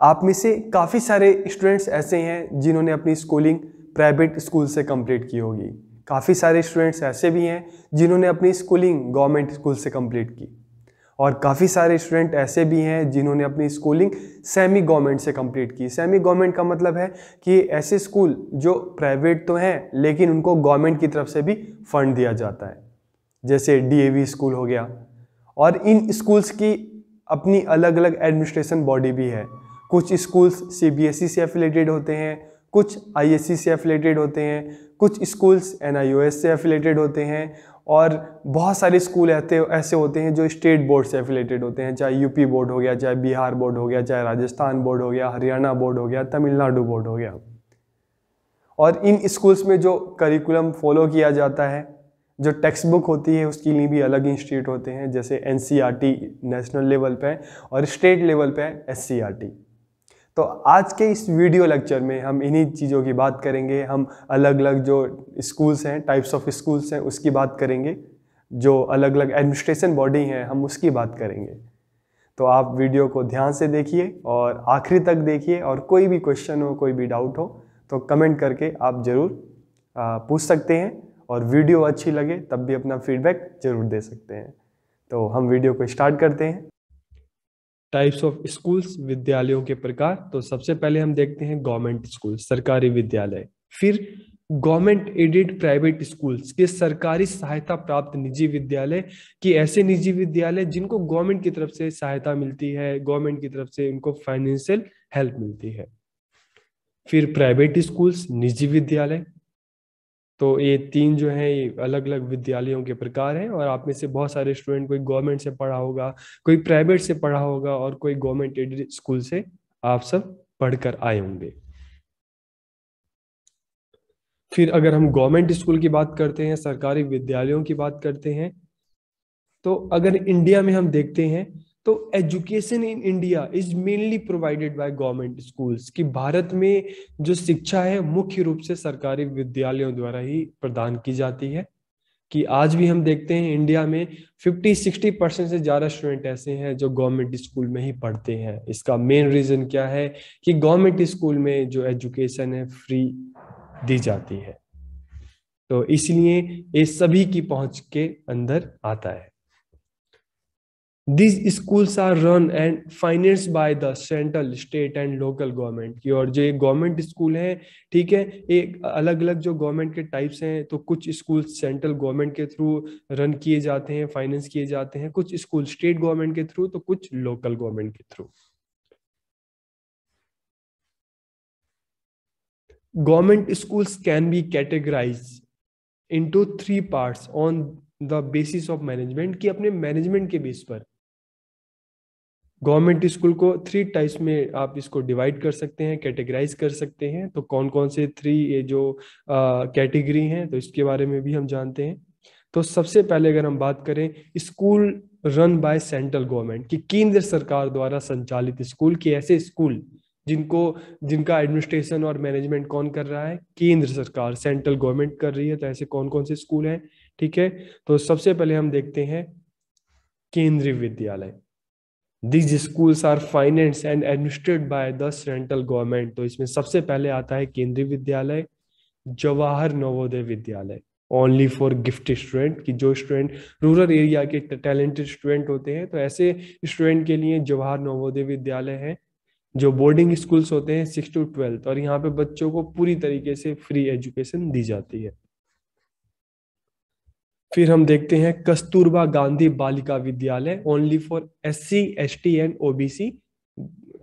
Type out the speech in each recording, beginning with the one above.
आप में से काफ़ी सारे स्टूडेंट्स ऐसे हैं जिन्होंने अपनी स्कूलिंग प्राइवेट स्कूल से कंप्लीट की होगी काफ़ी सारे स्टूडेंट्स ऐसे भी हैं जिन्होंने अपनी स्कूलिंग गवर्नमेंट स्कूल से कंप्लीट की और काफ़ी सारे स्टूडेंट ऐसे भी हैं जिन्होंने अपनी स्कूलिंग सेमी गवर्नमेंट से कंप्लीट की सेमी गवर्नमेंट का मतलब है कि ऐसे स्कूल जो प्राइवेट तो हैं लेकिन उनको गवर्नमेंट की तरफ से भी फंड दिया जाता है जैसे डी स्कूल हो गया और इन स्कूल्स की अपनी अलग अलग एडमिनिस्ट्रेशन बॉडी भी है कुछ स्कूल्स सीबीएसई e से एफिलेटेड होते हैं कुछ आईएससी e से एफिलेटेड होते हैं कुछ स्कूल्स एस से एफिलेटेड होते हैं और बहुत सारे स्कूल ऐसे ऐसे होते हैं जो स्टेट बोर्ड से एफिलेटेड होते हैं चाहे यूपी बोर्ड हो गया चाहे बिहार बोर्ड हो गया चाहे राजस्थान बोर्ड हो गया हरियाणा बोर्ड हो गया तमिलनाडु बोर्ड हो गया और इन स्कूल्स में जो करिकुलम फॉलो किया जाता है जो टेक्स्ट बुक होती है उसके लिए भी अलग इंस्टीट्यूट होते हैं जैसे एन नेशनल लेवल पर और स्टेट लेवल पर एस तो आज के इस वीडियो लेक्चर में हम इन्हीं चीज़ों की बात करेंगे हम अलग अलग जो स्कूल्स हैं टाइप्स ऑफ स्कूल्स हैं उसकी बात करेंगे जो अलग अलग एडमिनिस्ट्रेशन बॉडी हैं हम उसकी बात करेंगे तो आप वीडियो को ध्यान से देखिए और आखिरी तक देखिए और कोई भी क्वेश्चन हो कोई भी डाउट हो तो कमेंट करके आप ज़रूर पूछ सकते हैं और वीडियो अच्छी लगे तब भी अपना फीडबैक ज़रूर दे सकते हैं तो हम वीडियो को स्टार्ट करते हैं टाइप्स ऑफ स्कूल्स विद्यालयों के प्रकार तो सबसे पहले हम देखते हैं गवर्नमेंट स्कूल सरकारी विद्यालय फिर गवर्नमेंट एडेड प्राइवेट स्कूल्स के सरकारी सहायता प्राप्त निजी विद्यालय कि ऐसे निजी विद्यालय जिनको गवर्नमेंट की तरफ से सहायता मिलती है गवर्नमेंट की तरफ से उनको फाइनेंशियल हेल्प मिलती है फिर प्राइवेट स्कूल्स निजी विद्यालय तो ये तीन जो है अलग अलग विद्यालयों के प्रकार हैं और आप में से बहुत सारे स्टूडेंट कोई गवर्नमेंट से पढ़ा होगा कोई प्राइवेट से पढ़ा होगा और कोई गवर्नमेंट एडेड स्कूल से आप सब पढ़कर आए होंगे फिर अगर हम गवर्नमेंट स्कूल की बात करते हैं सरकारी विद्यालयों की बात करते हैं तो अगर इंडिया में हम देखते हैं तो education in India is mainly provided by government schools कि भारत में जो शिक्षा है मुख्य रूप से सरकारी विद्यालयों द्वारा ही प्रदान की जाती है कि आज भी हम देखते हैं इंडिया में 50-60 परसेंट से ज़्यादा स्टूडेंट ऐसे हैं जो गवर्नमेंट स्कूल में ही पढ़ते हैं इसका मेन रीज़न क्या है कि गवर्नमेंट स्कूल में जो एजुकेशन है फ्री दी जाती है तो इसलिए ये सभी की पहुंच के अंदर आता है these schools are run and finance by the central state and local government की और जो गवर्नमेंट स्कूल है ठीक है एक अलग अलग जो गवर्नमेंट के टाइप्स हैं तो कुछ स्कूल सेंट्रल गवर्नमेंट के थ्रू रन किए जाते हैं फाइनेंस किए जाते हैं कुछ स्कूल स्टेट गवर्नमेंट के थ्रू तो कुछ लोकल गवर्नमेंट के through government schools can be categorize into three part on the basis of management कि अपने मैनेजमेंट के बेस पर गवर्नमेंट स्कूल को थ्री टाइप्स में आप इसको डिवाइड कर सकते हैं कैटेगराइज कर सकते हैं तो कौन कौन से थ्री ये जो कैटेगरी हैं तो इसके बारे में भी हम जानते हैं तो सबसे पहले अगर हम बात करें school run by central government कि केंद्र सरकार द्वारा संचालित स्कूल के ऐसे स्कूल जिनको जिनका एडमिनिस्ट्रेशन और मैनेजमेंट कौन कर रहा है केंद्र सरकार सेंट्रल गवर्नमेंट कर रही है तो ऐसे कौन कौन से स्कूल हैं ठीक है तो सबसे पहले हम देखते हैं Kendriya Vidyalaya these schools are finance and administrate by the central government तो इसमें सबसे पहले आता है केंद्रीय विद्यालय जवाहर नवोदय विद्यालय ओनली फॉर गिफ्ट स्टूडेंट कि जो स्टूडेंट रूरल एरिया के टैलेंटेड स्टूडेंट होते हैं तो ऐसे स्टूडेंट के लिए जवाहर नवोदय विद्यालय है जो बोर्डिंग स्कूल्स होते हैं सिक्स टू ट्वेल्थ और यहाँ पे बच्चों को पूरी तरीके से फ्री एजुकेशन दी जाती है फिर हम देखते हैं Kasturba Gandhi Balika Vidyalaya only for S C S T and OBC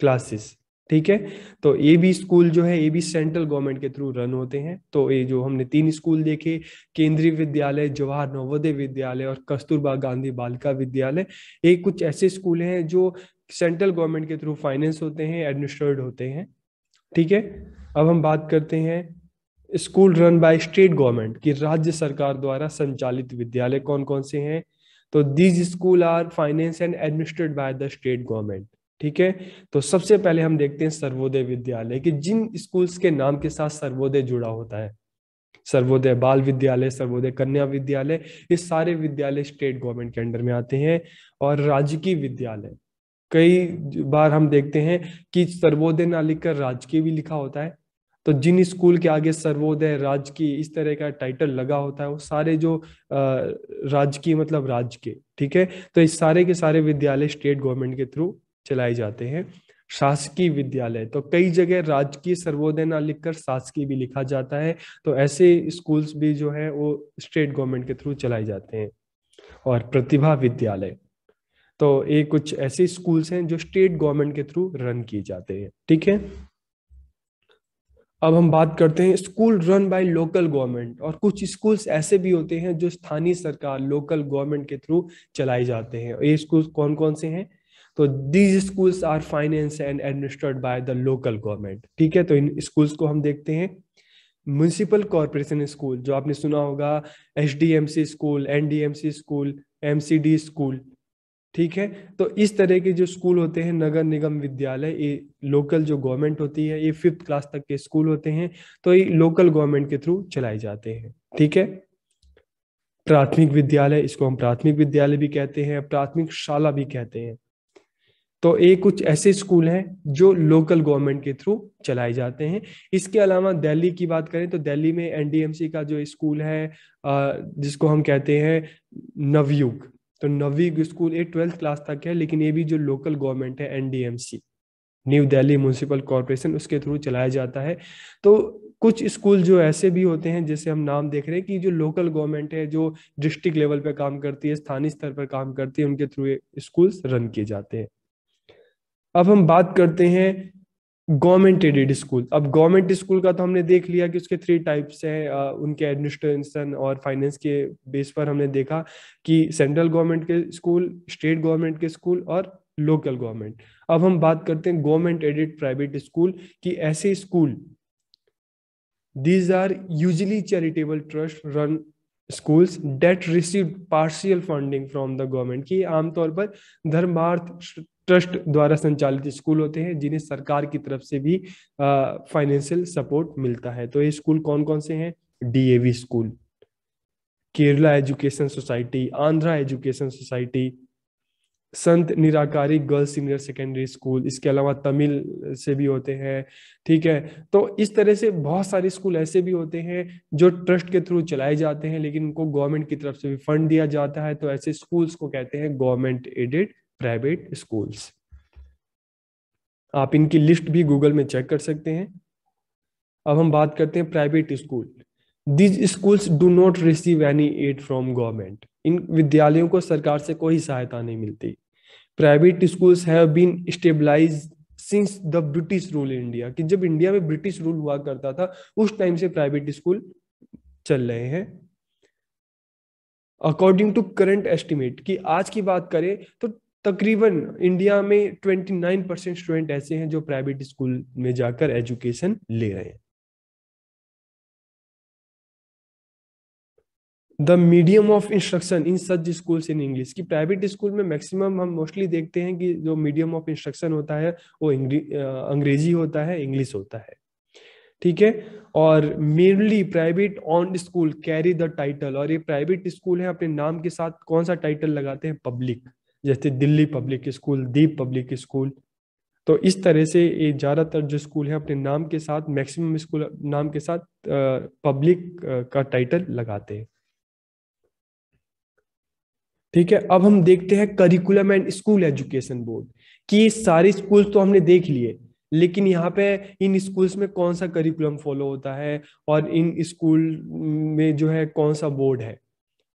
classes ठीक है तो ये भी स्कूल जो है ये भी सेंट्रल गवर्नमेंट के थ्रू रन होते हैं तो ये जो हमने तीन स्कूल देखे केंद्रीय विद्यालय जवाहर नवोदय विद्यालय और कस्तूरबा गांधी बालिका विद्यालय ये कुछ ऐसे स्कूल हैं जो सेंट्रल गवर्नमेंट के थ्रू फाइनेंस होते हैं एडमिनिस्ट्रेट होते हैं ठीक है अब हम बात करते हैं school run by state government की राज्य सरकार द्वारा संचालित विद्यालय कौन कौन से हैं तो these school are finance and administrate by the state government ठीक है तो सबसे पहले हम देखते हैं सर्वोदय विद्यालय कि जिन स्कूल्स के नाम के साथ सर्वोदय जुड़ा होता है सर्वोदय बाल विद्यालय सर्वोदय कन्या विद्यालय ये सारे विद्यालय स्टेट गवर्नमेंट के अंडर में आते हैं और राजकीय विद्यालय कई बार हम देखते हैं कि सर्वोदय ना लिखकर राजकीय भी लिखा होता है तो जिन स्कूल के आगे सर्वोदय राजकीय इस तरह का टाइटल लगा होता है वो सारे जो राजकीय मतलब राज्य के ठीक है तो इस सारे के सारे विद्यालय स्टेट गवर्नमेंट के थ्रू चलाए जाते हैं शासकीय विद्यालय तो कई जगह राजकीय सर्वोदय ना लिखकर शासकीय भी लिखा जाता है तो ऐसे स्कूल्स भी जो है वो स्टेट गवर्नमेंट के थ्रू चलाए जाते हैं और प्रतिभा विद्यालय तो ये कुछ ऐसे स्कूल्स हैं जो स्टेट गवर्नमेंट के थ्रू रन किए जाते हैं ठीक है अब हम बात करते हैं school run by local government और कुछ स्कूल्स ऐसे भी होते हैं जो स्थानीय सरकार लोकल गवर्नमेंट के थ्रू चलाए जाते हैं ये स्कूल कौन कौन से हैं तो these schools are finance and administered by the local government ठीक है तो इन स्कूल्स को हम देखते हैं म्यूनसिपल कॉरपोरेशन स्कूल जो आपने सुना होगा H school N school M school ठीक है तो इस तरह के जो स्कूल होते हैं नगर निगम विद्यालय ये लोकल जो गवर्नमेंट होती है ये फिफ्थ क्लास तक के स्कूल होते हैं तो ये लोकल गवर्नमेंट के थ्रू चलाए जाते हैं ठीक है प्राथमिक विद्यालय इसको हम प्राथमिक विद्यालय भी कहते हैं प्राथमिक शाला भी कहते हैं तो ये कुछ ऐसे स्कूल हैं जो लोकल गवर्नमेंट के थ्रू चलाए जाते हैं इसके अलावा दिल्ली की बात करें तो दिल्ली में एनडीएमसी का जो स्कूल है जिसको हम कहते हैं नवयुग तो नवी स्कूल ये ट्वेल्थ क्लास तक है लेकिन ये भी जो लोकल गवर्नमेंट है NDMC new Delhi municipal corporation उसके थ्रू चलाया जाता है तो कुछ स्कूल जो ऐसे भी होते हैं जैसे हम नाम देख रहे हैं कि जो लोकल गवर्नमेंट है जो डिस्ट्रिक्ट लेवल पर काम करती है स्थानीय स्तर पर काम करती है उनके थ्रू स्कूल रन किए जाते हैं अब हम बात करते हैं गवर्नमेंट एडेड स्कूल अब गवर्नमेंट स्कूल का तो हमने देख लिया कि उसके थ्री टाइप्स हैं उनके एडमिनिस्ट्रेशन और फाइनेंस के बेस पर हमने देखा कि सेंट्रल गवर्नमेंट के स्कूल स्टेट गवर्नमेंट के स्कूल और लोकल गवर्नमेंट अब हम बात करते हैं गवर्नमेंट एडेड प्राइवेट स्कूल कि ऐसे school these are usually charitable trust run schools that receive partial funding from the government कि आमतौर पर धर्मार्थ ट्रस्ट द्वारा संचालित स्कूल होते हैं जिन्हें सरकार की तरफ से भी फाइनेंशियल सपोर्ट मिलता है तो ये स्कूल कौन कौन से हैं DAV school Kerala education society Andhra education society Sant Nirankari girls senior secondary school इसके अलावा तमिल से भी होते हैं ठीक है तो इस तरह से बहुत सारे स्कूल ऐसे भी होते हैं जो ट्रस्ट के थ्रू चलाए जाते हैं लेकिन उनको गवर्नमेंट की तरफ से भी फंड दिया जाता है तो ऐसे स्कूल्स को कहते हैं गवर्नमेंट एडेड प्राइवेट स्कूल्स आप इनकी लिस्ट भी गूगल में चेक कर सकते हैं अब हम बात करते हैं private school these schools do not receive any aid from government इन विद्यालयों को सरकार से कोई सहायता नहीं मिलती private schools have been stabilize since the British rule in India कि जब इंडिया में ब्रिटिश रूल हुआ करता था उस टाइम से प्राइवेट स्कूल चल रहे हैं अकॉर्डिंग टू करंट एस्टिमेट कि आज की बात करें तो तकरीबन इंडिया में 29 परसेंट स्टूडेंट ऐसे हैं जो प्राइवेट स्कूल में जाकर एजुकेशन ले रहे हैं the medium of instruction in such school in English की प्राइवेट स्कूल में मैक्सिमम हम मोस्टली देखते हैं कि जो मीडियम ऑफ इंस्ट्रक्शन होता है वो अंग्रेजी होता है इंग्लिश होता है ठीक है और mainly private on school carry the title और ये प्राइवेट स्कूल है अपने नाम के साथ कौन सा टाइटल लगाते हैं पब्लिक जैसे Delhi public school Deep public school तो इस तरह से ये ज़्यादातर जो स्कूल है अपने नाम के साथ मैक्सिमम स्कूल नाम के साथ पब्लिक का टाइटल लगाते हैं ठीक है अब हम देखते हैं curriculum and school education board कि सारे स्कूल तो हमने देख लिए लेकिन यहाँ पे इन स्कूल्स में कौन सा करिकुलम फॉलो होता है और इन स्कूल में जो है कौन सा बोर्ड है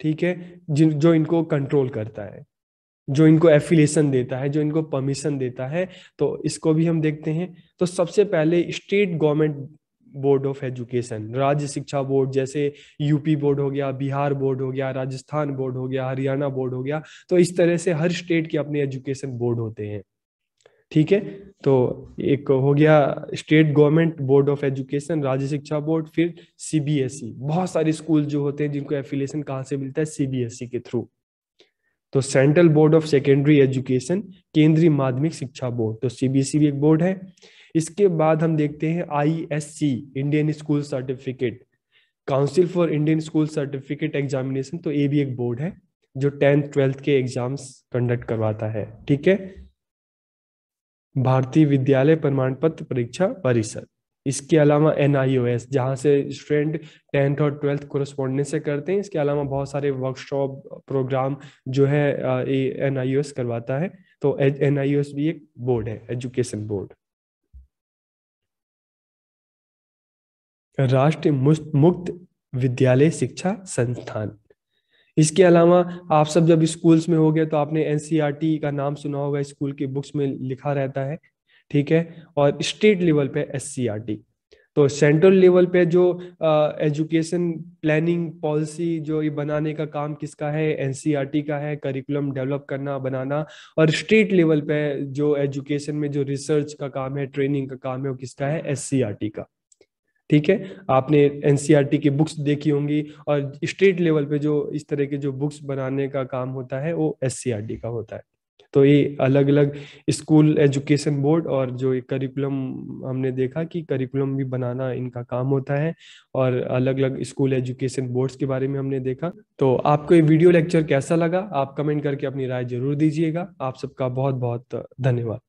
ठीक है जो इनको कंट्रोल करता है जो इनको एफिलेशन देता है जो इनको परमिशन देता है तो इसको भी हम देखते हैं तो सबसे पहले state government board of education राज्य शिक्षा बोर्ड जैसे यूपी बोर्ड हो गया बिहार बोर्ड हो गया राजस्थान बोर्ड हो गया हरियाणा बोर्ड हो गया तो इस तरह से हर स्टेट के अपने एजुकेशन बोर्ड होते हैं ठीक है तो एक हो गया state government board of education राज्य शिक्षा बोर्ड फिर सीबीएसई e। बहुत सारे स्कूल जो होते हैं जिनको एफिलेशन कहाँ से मिलता है सीबीएसई e के थ्रू तो central board of secondary education केंद्रीय माध्यमिक शिक्षा बोर्ड तो सीबीएसई e भी एक बोर्ड है इसके बाद हम देखते हैं ISC Indian school certificate council for Indian school certificate examination तो ये भी एक बोर्ड है जो टेंथ ट्वेल्थ के एग्जाम्स कंडक्ट करवाता है ठीक है भारतीय विद्यालय प्रमाण पत्र परीक्षा परिषद इसके अलावा एन आई ओ एस जहाँ से स्टूडेंट टेंथ और ट्वेल्थ कोरस्पॉन्डेंस से करते हैं इसके अलावा बहुत सारे वर्कशॉप प्रोग्राम जो है एन आई ओ एस करवाता है तो एन आई ओ एस भी एक बोर्ड है एजुकेशन बोर्ड राष्ट्रीय मुक्त विद्यालय शिक्षा संस्थान इसके अलावा आप सब जब स्कूल्स में हो गए तो आपने एन e का नाम सुना होगा स्कूल की बुक्स में लिखा रहता है ठीक है और स्टेट लेवल पे एस e तो सेंट्रल लेवल पे जो एजुकेशन प्लानिंग पॉलिसी जो ये बनाने का काम किसका है एनसीईआरटी e का है करिकुलम डेवलप करना बनाना और स्टेट लेवल पे जो एजुकेशन में जो रिसर्च का काम है ट्रेनिंग का काम है वो किसका है एससीईआरटी e का ठीक है आपने एनसीईआरटी की बुक्स देखी होंगी और स्टेट लेवल पे जो इस तरह के जो बुक्स बनाने का काम होता है वो एस का होता है तो ये अलग अलग स्कूल एजुकेशन बोर्ड और जो ये करिकुलम हमने देखा कि करिकुलम भी बनाना इनका काम होता है और अलग अलग स्कूल एजुकेशन बोर्ड्स के बारे में हमने देखा तो आपको ये वीडियो लेक्चर कैसा लगा आप कमेंट करके अपनी राय जरूर दीजिएगा आप सबका बहुत बहुत धन्यवाद